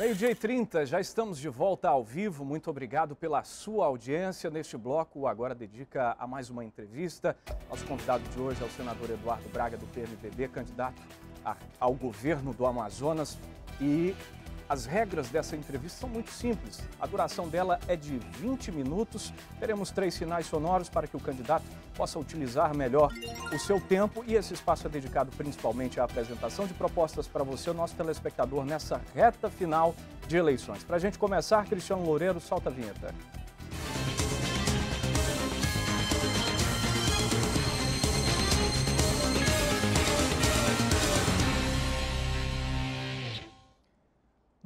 Meio-dia e 30, já estamos de volta ao vivo. Muito obrigado pela sua audiência. Neste bloco, agora dedica a mais uma entrevista. Nosso convidado de hoje é o senador Eduardo Braga, do PMDB, candidato a, ao governo do Amazonas. E as regras dessa entrevista são muito simples. A duração dela é de 20 minutos. Teremos três sinais sonoros para que o candidato possa utilizar melhor o seu tempo e esse espaço é dedicado principalmente à apresentação de propostas para você, o nosso telespectador, nessa reta final de eleições. Para a gente começar, Cristiano Loureiro, solta a vinheta.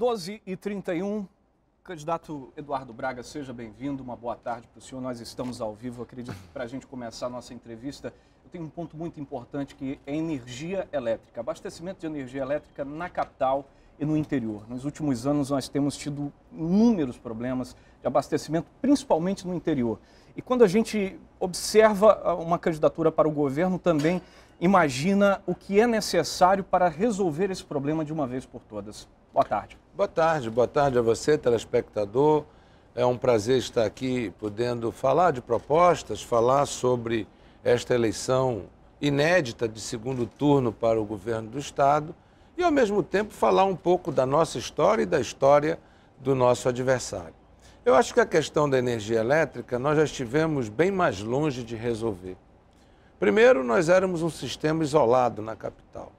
12 e 31 Candidato Eduardo Braga, seja bem-vindo, uma boa tarde para o senhor. Nós estamos ao vivo, acredito que para a gente começar a nossa entrevista, eu tenho um ponto muito importante que é energia elétrica, abastecimento de energia elétrica na capital e no interior. Nos últimos anos nós temos tido inúmeros problemas de abastecimento, principalmente no interior. E quando a gente observa ah, uma candidatura para o governo, também imagina o que é necessário para resolver esse problema de uma vez por todas. Boa tarde. Boa tarde, boa tarde a você, telespectador. É um prazer estar aqui podendo falar de propostas, falar sobre esta eleição inédita de segundo turno para o governo do Estado e, ao mesmo tempo, falar um pouco da nossa história e da história do nosso adversário. Eu acho que a questão da energia elétrica nós já estivemos bem mais longe de resolver. Primeiro, nós éramos um sistema isolado na capital.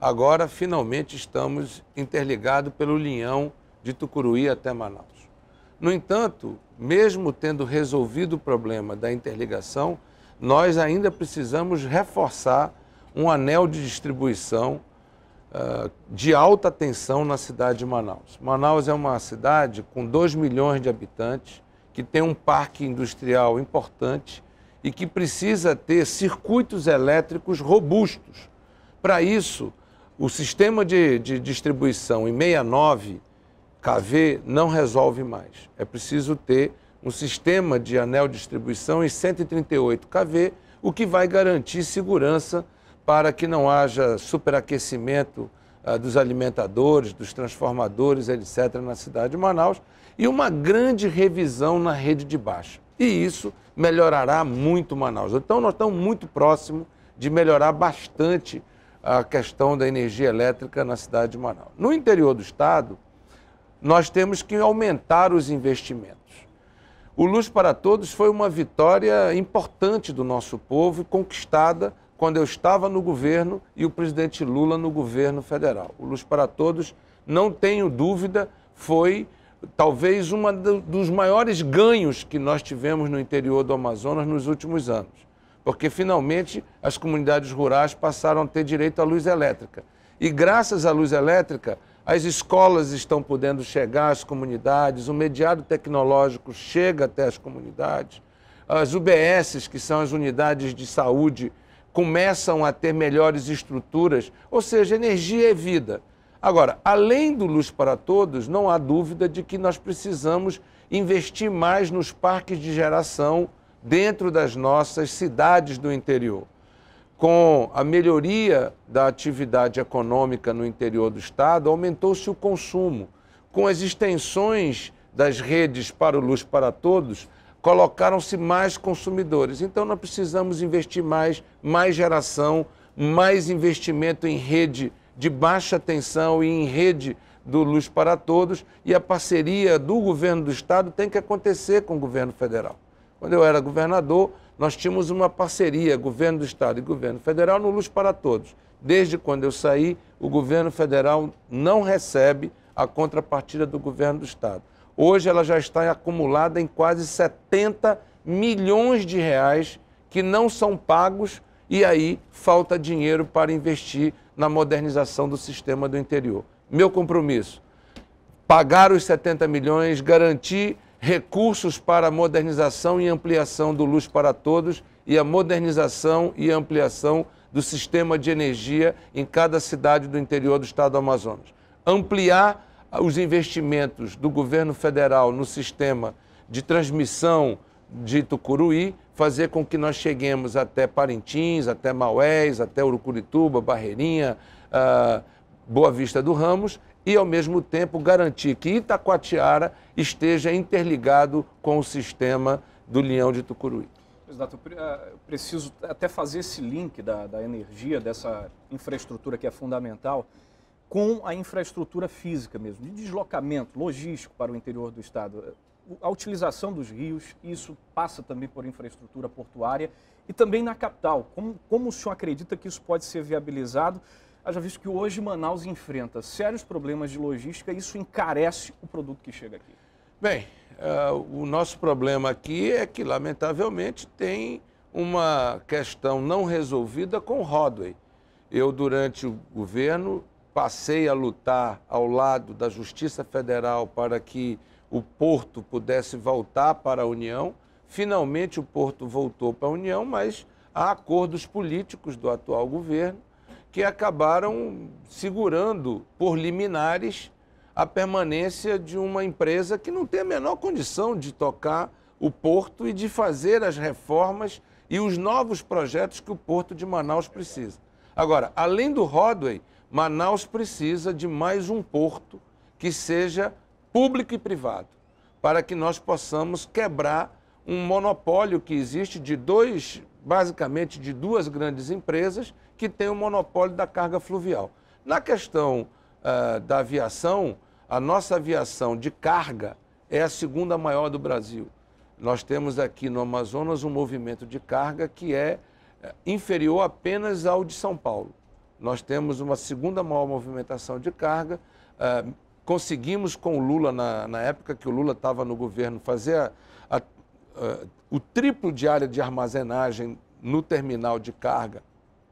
Agora, finalmente, estamos interligados pelo linhão de Tucuruí até Manaus. No entanto, mesmo tendo resolvido o problema da interligação, nós ainda precisamos reforçar um anel de distribuição uh, de alta tensão na cidade de Manaus. Manaus é uma cidade com 2 milhões de habitantes, que tem um parque industrial importante e que precisa ter circuitos elétricos robustos. Para isso, o sistema de, de distribuição em 69 KV não resolve mais. É preciso ter um sistema de anel de distribuição em 138 kV, o que vai garantir segurança para que não haja superaquecimento ah, dos alimentadores, dos transformadores, etc., na cidade de Manaus, e uma grande revisão na rede de baixa. E isso melhorará muito Manaus. Então, nós estamos muito próximo de melhorar bastante a questão da energia elétrica na cidade de Manaus. No interior do estado, nós temos que aumentar os investimentos. O Luz para Todos foi uma vitória importante do nosso povo, conquistada quando eu estava no governo e o presidente Lula no governo federal. O Luz para Todos, não tenho dúvida, foi talvez um dos maiores ganhos que nós tivemos no interior do Amazonas nos últimos anos porque finalmente as comunidades rurais passaram a ter direito à luz elétrica. E graças à luz elétrica, as escolas estão podendo chegar às comunidades, o mediado tecnológico chega até as comunidades, as UBSs, que são as unidades de saúde, começam a ter melhores estruturas, ou seja, energia é vida. Agora, além do Luz para Todos, não há dúvida de que nós precisamos investir mais nos parques de geração dentro das nossas cidades do interior. Com a melhoria da atividade econômica no interior do estado, aumentou-se o consumo. Com as extensões das redes para o Luz para Todos, colocaram-se mais consumidores. Então, nós precisamos investir mais, mais geração, mais investimento em rede de baixa tensão e em rede do Luz para Todos. E a parceria do governo do Estado tem que acontecer com o governo federal. Quando eu era governador, nós tínhamos uma parceria, governo do Estado e governo federal, no Luz para Todos. Desde quando eu saí, o governo federal não recebe a contrapartida do governo do Estado. Hoje ela já está acumulada em quase 70 milhões de reais que não são pagos e aí falta dinheiro para investir na modernização do sistema do interior. Meu compromisso: pagar os 70 milhões, garantir recursos para a modernização e ampliação do Luz para Todos e a modernização e ampliação do sistema de energia em cada cidade do interior do estado do Amazonas. Ampliar ah, os investimentos do governo federal no sistema de transmissão de Tucuruí, fazer com que nós cheguemos até Parintins, até Maués, até Urucurituba, Barreirinha, uh, Boa Vista do Ramos e, ao mesmo tempo, garantir que Itacoatiara esteja interligado com o sistema do Leão de Tucuruí. Exato, ah, eu preciso até fazer esse link da, da energia, dessa infraestrutura que é fundamental, com a infraestrutura física mesmo, de deslocamento logístico para o interior do Estado. A utilização dos rios, isso passa também por infraestrutura portuária e também na capital. Como, como o senhor acredita que isso pode ser viabilizado? haja visto que hoje Manaus enfrenta sérios problemas de logística e isso encarece o produto que chega aqui. Bem, uh, o nosso problema aqui é que, lamentavelmente, tem uma questão não resolvida com o Rodway. Eu, durante o governo, passei a lutar ao lado da Justiça Federal para que o porto pudesse voltar para a União. Finalmente, o porto voltou para a União, mas há acordos políticos do atual governo que acabaram segurando por liminares a permanência de uma empresa que não tem a menor condição de tocar o porto e de fazer as reformas e os novos projetos que o porto de Manaus precisa. Agora, além do Rodway, Manaus precisa de mais um porto que seja público e privado, para que nós possamos quebrar um monopólio que existe de dois basicamente de duas grandes empresas que têm o monopólio da carga fluvial. Na questão uh, da aviação, a nossa aviação de carga é a segunda maior do Brasil. Nós temos aqui no Amazonas um movimento de carga que é eh, inferior apenas ao de São Paulo. Nós temos uma segunda maior movimentação de carga. Uh, conseguimos com o Lula, na, na, época que o Lula estava no governo, fazer a, a, ah, o triplo de área de armazenagem no terminal de carga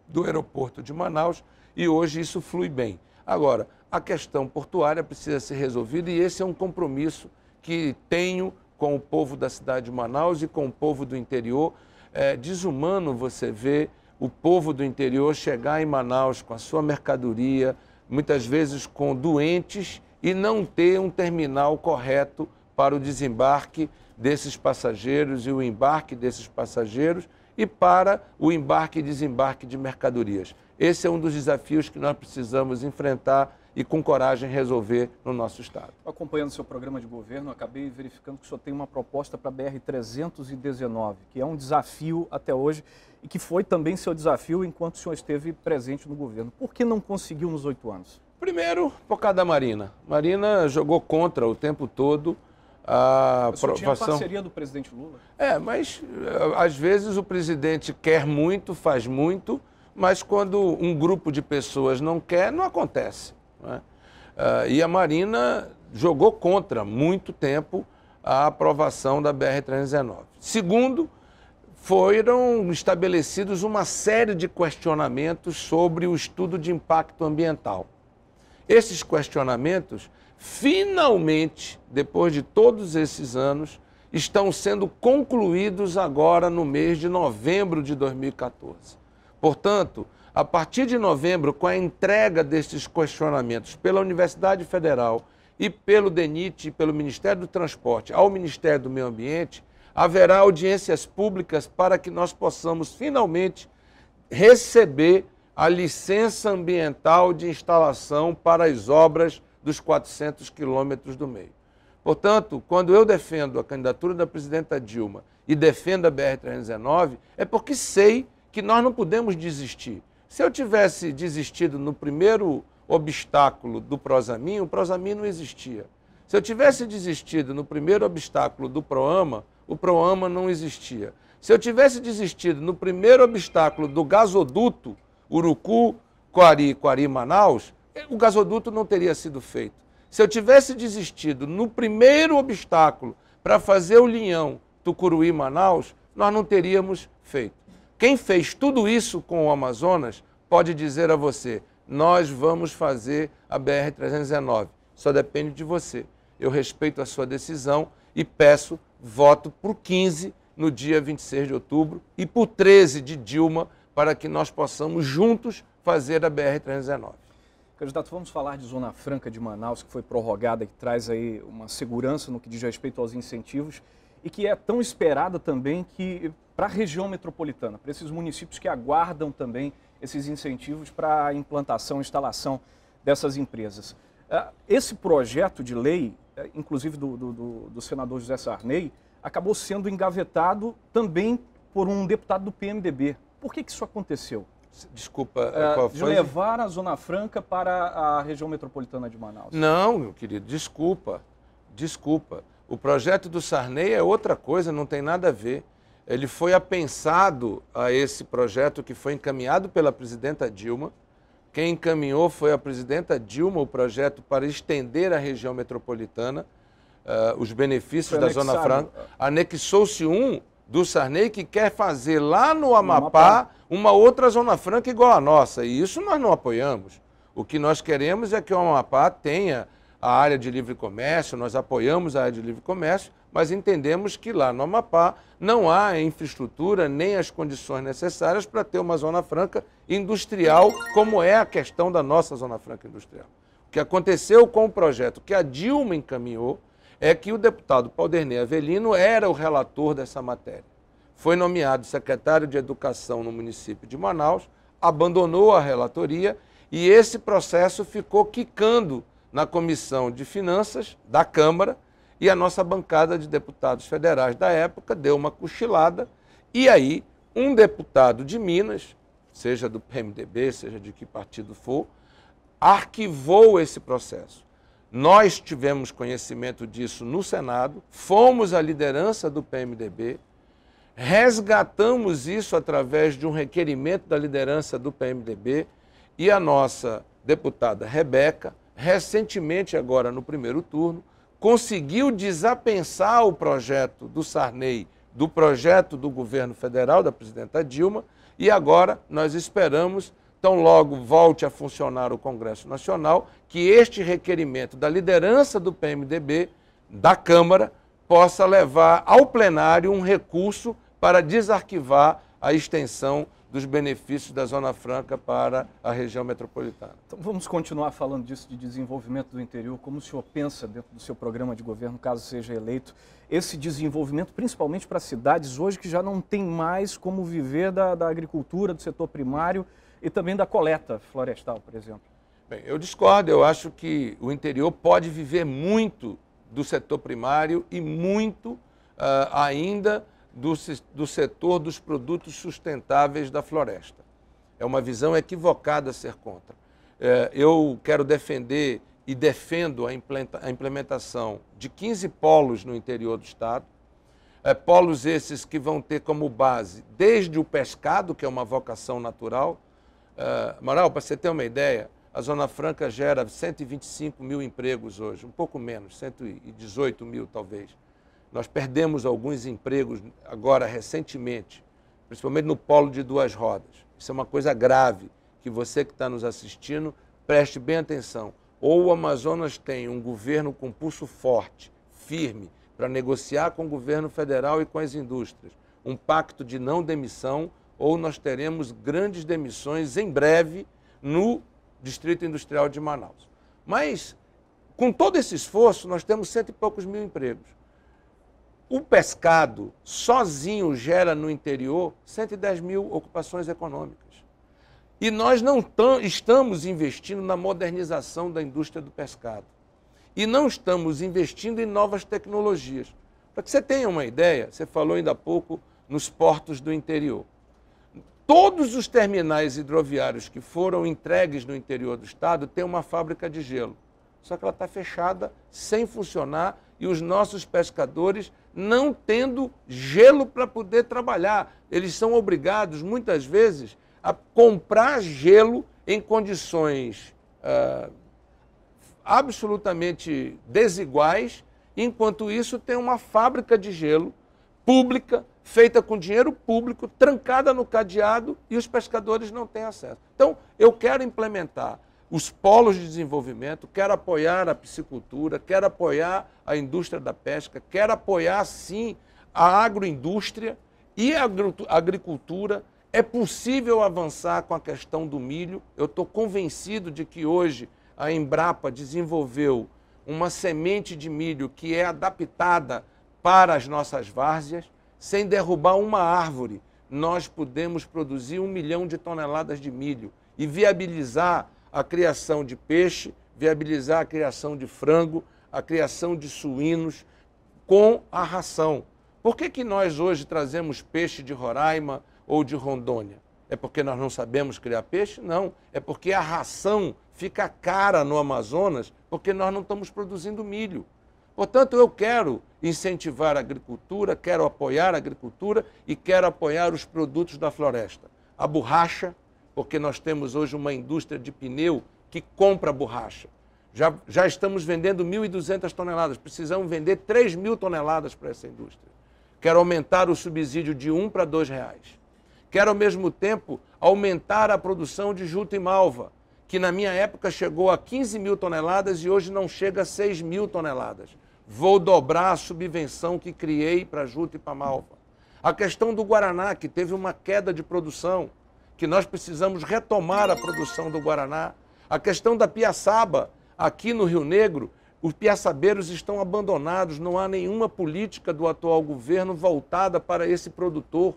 do aeroporto de Manaus e hoje isso flui bem. Agora, a questão portuária precisa ser resolvida e esse é um compromisso que tenho com o povo da cidade de Manaus e com o povo do interior. É desumano você ver o povo do interior chegar em Manaus com a sua mercadoria, muitas vezes com doentes, e não ter um terminal correto para o desembarque desses passageiros e o embarque desses passageiros e para o embarque e desembarque de mercadorias. Esse é um dos desafios que nós precisamos enfrentar e com coragem resolver no nosso Estado. Acompanhando seu programa de governo, acabei verificando que o senhor tem uma proposta para a BR-319, que é um desafio até hoje e que foi também seu desafio enquanto o senhor esteve presente no governo. Por que não conseguiu nos oito anos? Primeiro, por causa da Marina. Marina jogou contra o tempo todo a aprovação. Tinha a parceria do presidente Lula. É, mas eh, às vezes o presidente quer muito, faz muito, mas quando um grupo de pessoas não quer, não acontece. É? Eh, e a Marina jogou contra muito tempo a aprovação da BR-319. Segundo, foram estabelecidos uma série de questionamentos sobre o estudo de impacto ambiental. Esses questionamentos finalmente, depois de todos esses anos, estão sendo concluídos agora no mês de novembro de 2014. Portanto, a partir de novembro, com a entrega destes questionamentos pela Universidade Federal e pelo DENIT e pelo Ministério do Transporte ao Ministério do Meio Ambiente, haverá audiências públicas para que nós possamos finalmente receber a licença ambiental de instalação para as obras dos 400 quilômetros do meio. Portanto, quando eu defendo a candidatura da presidenta Dilma e defendo a BR-319, é porque sei que nós não podemos desistir. Se eu tivesse desistido no primeiro obstáculo do Prozamin, o Prozamin não existia. Se eu tivesse desistido no primeiro obstáculo do Proama, o Proama não existia. Se eu tivesse desistido no primeiro obstáculo do gasoduto Urucu, Quari, Quari, Manaus, o gasoduto não teria sido feito. Se eu tivesse desistido no primeiro obstáculo para fazer o linhão Tucuruí-Manaus, nós não teríamos feito. Quem fez tudo isso com o Amazonas pode dizer a você: nós vamos fazer a BR-319. Só depende de você. Eu respeito a sua decisão e peço voto por 15 no dia 26 de outubro e por 13 de Dilma para que nós possamos juntos fazer a BR-319. Candidato, vamos falar de Zona Franca de Manaus, que foi prorrogada, que traz aí uma segurança no que diz respeito aos incentivos e que é tão esperada também que para a região metropolitana, para esses municípios que aguardam também esses incentivos para a implantação, instalação dessas empresas. Ah, esse projeto de lei, eh, inclusive do, do, do senador José Sarney, acabou sendo engavetado também por um deputado do PMDB. Por que, que isso aconteceu? Desculpa, é, qual foi? De levar a Zona Franca para a região metropolitana de Manaus. Não, meu querido, desculpa. Desculpa. O projeto do Sarney é outra coisa, não tem nada a ver. Ele foi apensado a esse projeto que foi encaminhado pela presidenta Dilma. Quem encaminhou foi a presidenta Dilma o projeto para estender a região metropolitana uh, os benefícios da Zona Franca. Anexou-se um do Sarney que quer fazer lá no Amapá, no Amapá uma outra Zona Franca igual à nossa. E isso nós não apoiamos. O que nós queremos é que o Amapá tenha a área de livre comércio, nós apoiamos a área de livre comércio, mas entendemos que lá no Amapá não há infraestrutura nem as condições necessárias para ter uma Zona Franca industrial, como é a questão da nossa Zona Franca Industrial. O que aconteceu com o projeto que a Dilma encaminhou é que o deputado Paudernet Avelino era o relator dessa matéria foi nomeado secretário de Educação no município de Manaus, abandonou a relatoria e esse processo ficou quicando na Comissão de Finanças da Câmara e a nossa bancada de deputados federais da época deu uma cochilada e aí um deputado de Minas, seja do PMDB, seja de que partido for, arquivou esse processo. Nós tivemos conhecimento disso no Senado, fomos a liderança do PMDB, Resgatamos isso através de um requerimento da liderança do PMDB e a nossa deputada Rebeca, recentemente, agora no primeiro turno, conseguiu desapensar o projeto do Sarney do projeto do governo federal, da presidenta Dilma, e agora nós esperamos, tão logo volte a funcionar o Congresso Nacional, que este requerimento da liderança do PMDB, da Câmara, possa levar ao plenário um recurso para desarquivar a extensão dos benefícios da Zona Franca para a região metropolitana. Então vamos continuar falando disso de desenvolvimento do interior. Como o senhor pensa dentro do seu programa de governo, caso seja eleito, esse desenvolvimento, principalmente para cidades hoje que já não tem mais como viver da, da agricultura, do setor primário e também da coleta florestal, por exemplo? Bem, eu discordo. Eu acho que o interior pode viver muito do setor primário e muito uh, ainda do, do setor dos produtos sustentáveis da floresta. É uma visão equivocada ser contra. É, eu quero defender e defendo a, implanta, a implementação de 15 polos no interior do Estado, é, polos esses que vão ter como base desde o pescado, que é uma vocação natural. É, Moral, para você ter uma ideia, a Zona Franca gera 125 mil empregos hoje, um pouco menos, 118 mil talvez. Nós perdemos alguns empregos agora recentemente, principalmente no polo de duas rodas. Isso é uma coisa grave que você que está nos assistindo preste bem atenção. Ou o Amazonas tem um governo com pulso forte, firme, para negociar com o governo federal e com as indústrias um pacto de não demissão, ou nós teremos grandes demissões em breve no Distrito Industrial de Manaus. Mas, com todo esse esforço, nós temos cento e poucos mil empregos. O pescado sozinho gera no interior 110 mil ocupações econômicas. E nós não estamos investindo na modernização da indústria do pescado. E não estamos investindo em novas tecnologias. Para que você tenha uma ideia, você falou ainda há pouco nos portos do interior. Todos os terminais hidroviários que foram entregues no interior do estado têm uma fábrica de gelo só que ela está fechada, sem funcionar, e os nossos pescadores não tendo gelo para poder trabalhar. Eles são obrigados, muitas vezes, a comprar gelo em condições ah, absolutamente desiguais, enquanto isso tem uma fábrica de gelo pública, feita com dinheiro público, trancada no cadeado e os pescadores não têm acesso. Então, eu quero implementar os polos de desenvolvimento, quer apoiar a piscicultura, quer apoiar a indústria da pesca, quer apoiar, sim, a agroindústria e a agricultura. É possível avançar com a questão do milho. Eu estou convencido de que hoje a Embrapa desenvolveu uma semente de milho que é adaptada para as nossas várzeas. Sem derrubar uma árvore, nós podemos produzir um milhão de toneladas de milho e viabilizar a criação de peixe, viabilizar a criação de frango, a criação de suínos com a ração. Por que, que nós hoje trazemos peixe de Roraima ou de Rondônia? É porque nós não sabemos criar peixe? Não. É porque a ração fica cara no Amazonas porque nós não estamos produzindo milho. Portanto, eu quero incentivar a agricultura, quero apoiar a agricultura e quero apoiar os produtos da floresta. A borracha, porque nós temos hoje uma indústria de pneu que compra borracha. Já, já estamos vendendo 1.200 toneladas, precisamos vender 3.000 toneladas para essa indústria. Quero aumentar o subsídio de 1 para 2 reais. Quero, ao mesmo tempo, aumentar a produção de juta e malva, que na minha época chegou a 15 mil toneladas e hoje não chega a 6 mil toneladas. Vou dobrar a subvenção que criei para juta e para malva. A questão do Guaraná, que teve uma queda de produção, que nós precisamos retomar a produção do Guaraná. A questão da piaçaba, aqui no Rio Negro, os piaçabeiros estão abandonados, não há nenhuma política do atual governo voltada para esse produtor.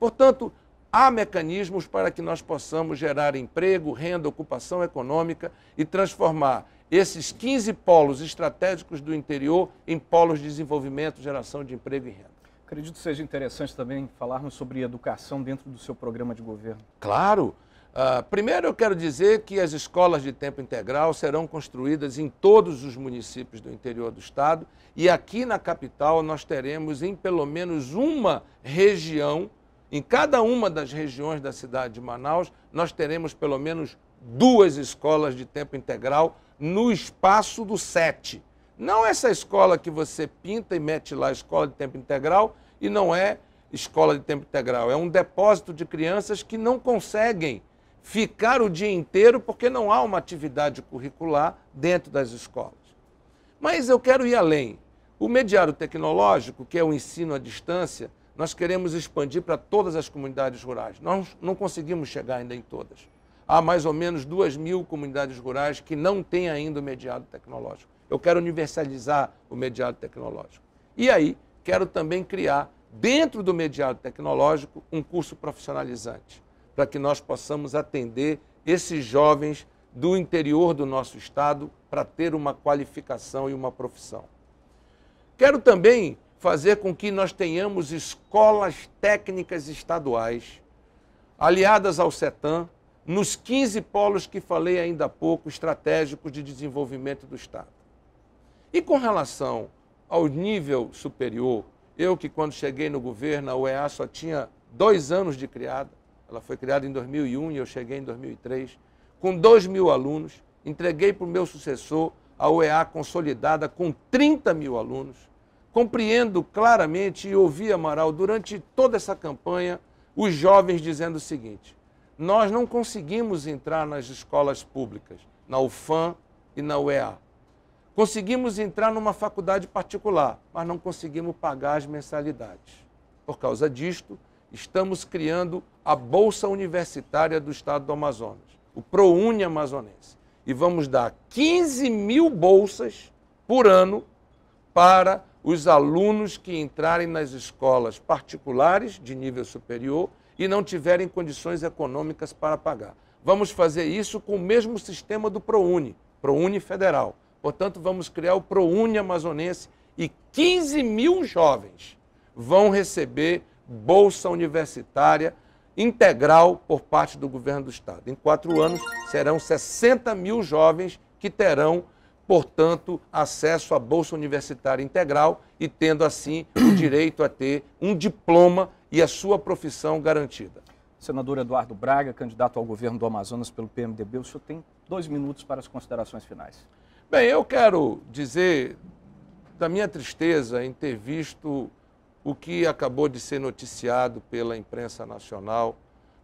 Portanto, há mecanismos para que nós possamos gerar emprego, renda, ocupação econômica e transformar esses 15 polos estratégicos do interior em polos de desenvolvimento, geração de emprego e renda. Acredito que seja interessante também falarmos sobre educação dentro do seu programa de governo. Claro! Uh, primeiro, eu quero dizer que as escolas de tempo integral serão construídas em todos os municípios do interior do estado e aqui na capital nós teremos em pelo menos uma região, em cada uma das regiões da cidade de Manaus, nós teremos pelo menos duas escolas de tempo integral no espaço do SET. Não essa escola que você pinta e mete lá, escola de tempo integral, e não é escola de tempo integral, é um depósito de crianças que não conseguem ficar o dia inteiro porque não há uma atividade curricular dentro das escolas. Mas eu quero ir além. O mediário tecnológico, que é o ensino à distância, nós queremos expandir para todas as comunidades rurais. Nós não conseguimos chegar ainda em todas. Há mais ou menos 2 mil comunidades rurais que não têm ainda o mediado tecnológico. Eu quero universalizar o mediado tecnológico. E aí, quero também criar, dentro do mediado tecnológico, um curso profissionalizante, para que nós possamos atender esses jovens do interior do nosso estado para ter uma qualificação e uma profissão. Quero também fazer com que nós tenhamos escolas técnicas estaduais aliadas ao CETAM, nos 15 polos que falei ainda há pouco, estratégicos de desenvolvimento do Estado. E com relação ao nível superior. Eu que quando cheguei no governo, a UEA só tinha dois anos de criada. Ela foi criada em 2001 e eu cheguei em 2003. Com 2 mil alunos, entreguei para o meu sucessor a UEA consolidada com 30 mil alunos. Compreendo claramente e ouvi, Amaral, durante toda essa campanha, os jovens dizendo o seguinte, nós não conseguimos entrar nas escolas públicas, na UFAM e na UEA. Conseguimos entrar numa faculdade particular, mas não conseguimos pagar as mensalidades. Por causa disto, estamos criando a Bolsa Universitária do Estado do Amazonas, o ProUni Amazonense. E vamos dar 15 mil bolsas por ano para os alunos que entrarem nas escolas particulares de nível superior e não tiverem condições econômicas para pagar. Vamos fazer isso com o mesmo sistema do ProUni, ProUni Federal Portanto, vamos criar o ProUni Amazonense e 15 mil jovens vão receber bolsa universitária integral por parte do governo do Estado. Em quatro anos, serão 60 mil jovens que terão, portanto, acesso à bolsa universitária integral e tendo, assim, o direito a ter um diploma e a sua profissão garantida. Senador Eduardo Braga, candidato ao governo do Amazonas pelo PMDB, o senhor tem dois minutos para as considerações finais. Bem, eu quero dizer da minha tristeza em ter visto o que acabou de ser noticiado pela imprensa nacional,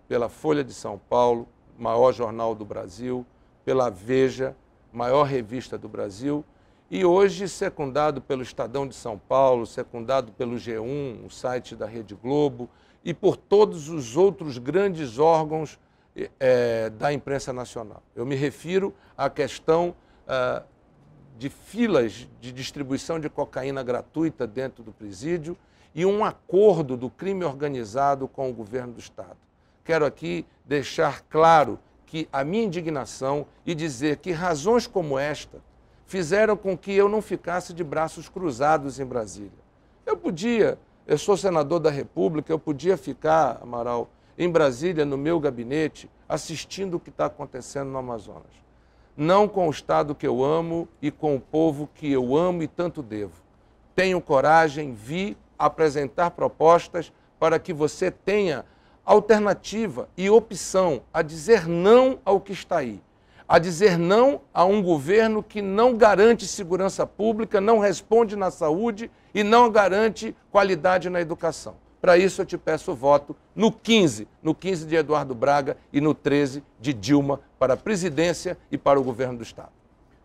pela Folha de São Paulo, maior jornal do Brasil, pela Veja, maior revista do Brasil, e hoje secundado pelo Estadão de São Paulo, secundado pelo G1, o site da Rede Globo, e por todos os outros grandes órgãos é, da imprensa nacional. Eu me refiro à questão ah, de filas de distribuição de cocaína gratuita dentro do presídio e um acordo do crime organizado com o governo do Estado. Quero aqui deixar claro que a minha indignação e dizer que razões como esta fizeram com que eu não ficasse de braços cruzados em Brasília. Eu podia, eu sou senador da República, eu podia ficar, Amaral, em Brasília, no meu gabinete, assistindo o que está acontecendo no Amazonas não com o Estado que eu amo e com o povo que eu amo e tanto devo. Tenho coragem, vi apresentar propostas para que você tenha alternativa e opção a dizer não ao que está aí, a dizer não a um governo que não garante segurança pública, não responde na saúde e não garante qualidade na educação. Para isso, eu te peço o voto no 15, no 15 de Eduardo Braga e no 13 de Dilma para a presidência e para o governo do Estado.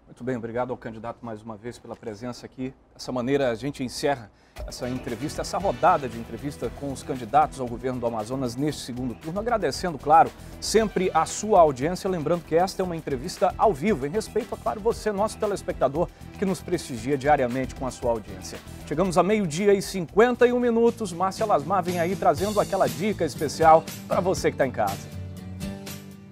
Muito bem, obrigado ao candidato mais uma vez pela presença aqui. Dessa maneira a gente encerra essa entrevista, essa rodada de entrevista com os candidatos ao governo do Amazonas neste segundo turno. Agradecendo, claro, sempre a sua audiência. Lembrando que esta é uma entrevista ao vivo, em respeito a, claro, você, nosso telespectador, que nos prestigia diariamente com a sua audiência. Chegamos a meio-dia e 51 minutos. Márcia Lasmar vem aí trazendo aquela dica especial para você que está em casa.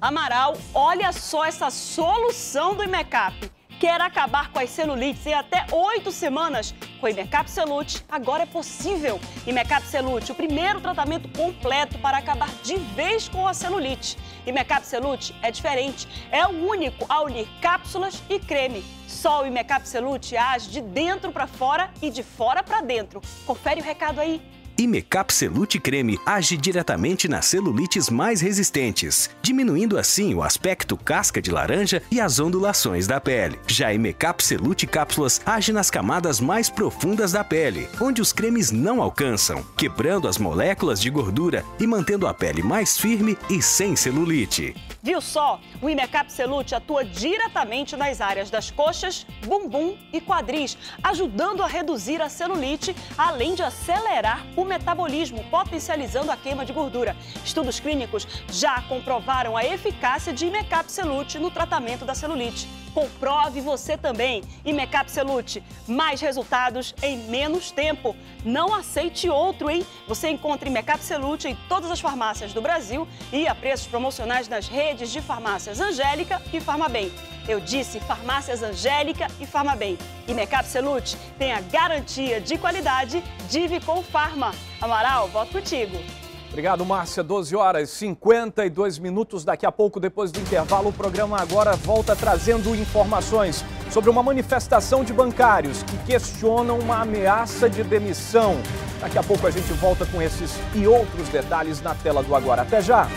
Amaral, olha só essa solução do Imecap. Quer acabar com as celulites em até oito semanas? Com o Imecap Celute, agora é possível. Imecap Celute, o primeiro tratamento completo para acabar de vez com a celulite. Imecap Celute é diferente, é o único a unir cápsulas e creme. Só o Imecap Celute age de dentro para fora e de fora para dentro. Confere o recado aí. Imecap Celute Creme age diretamente nas celulites mais resistentes, diminuindo assim o aspecto casca de laranja e as ondulações da pele. Já Imecap Celute Cápsulas age nas camadas mais profundas da pele, onde os cremes não alcançam, quebrando as moléculas de gordura e mantendo a pele mais firme e sem celulite. Viu só? O Imecapselute atua diretamente nas áreas das coxas, bumbum e quadris, ajudando a reduzir a celulite, além de acelerar o o metabolismo, potencializando a queima de gordura. Estudos clínicos já comprovaram a eficácia de imecapselute no tratamento da celulite. Comprove você também. E Mecap Celute, mais resultados em menos tempo. Não aceite outro, hein? Você encontra Mecap Celute em todas as farmácias do Brasil e a preços promocionais nas redes de farmácias Angélica e Farmabem. Eu disse farmácias Angélica e Farmabem. E Mecap Celute tem a garantia de qualidade Dive com Farma. Amaral, volto contigo. Obrigado, Márcia. 12 horas e 52 minutos. Daqui a pouco, depois do intervalo, o programa agora volta trazendo informações sobre uma manifestação de bancários que questionam uma ameaça de demissão. Daqui a pouco a gente volta com esses e outros detalhes na tela do Agora. Até já!